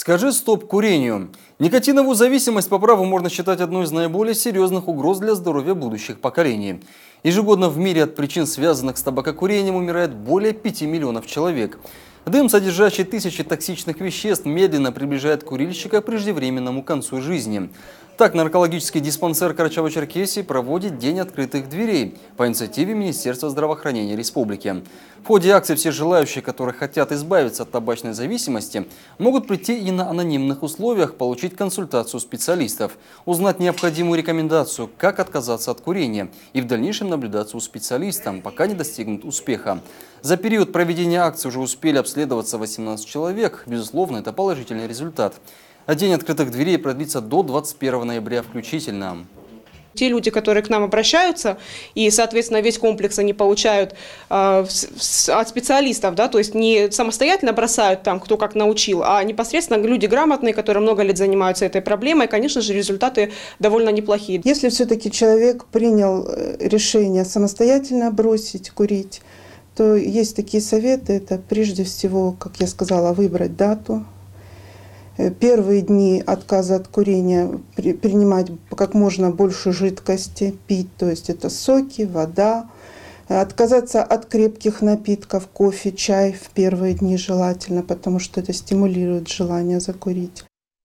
Скажи стоп курению. Никотиновую зависимость по праву можно считать одной из наиболее серьезных угроз для здоровья будущих поколений. Ежегодно в мире от причин, связанных с табакокурением, умирает более 5 миллионов человек. Дым, содержащий тысячи токсичных веществ, медленно приближает курильщика к преждевременному концу жизни. Так, наркологический диспансер Карачаево-Черкесии проводит День открытых дверей по инициативе Министерства здравоохранения республики. В ходе акции все желающие, которые хотят избавиться от табачной зависимости, могут прийти и на анонимных условиях получить консультацию специалистов, узнать необходимую рекомендацию, как отказаться от курения и в дальнейшем наблюдаться у специалиста, пока не достигнут успеха. За период проведения акции уже успели обследовать обследоваться 18 человек. Безусловно, это положительный результат. А день открытых дверей продлится до 21 ноября включительно те люди, которые к нам обращаются, и, соответственно, весь комплекс они получают э, с, от специалистов, да, то есть не самостоятельно бросают там, кто как научил, а непосредственно люди грамотные, которые много лет занимаются этой проблемой, конечно же, результаты довольно неплохие. Если все-таки человек принял э, решение самостоятельно бросить курить, то есть такие советы. Это прежде всего, как я сказала, выбрать дату. Э, первые дни отказа от курения при, принимать как можно больше жидкости, пить, то есть это соки, вода. Отказаться от крепких напитков, кофе, чай в первые дни желательно, потому что это стимулирует желание закурить.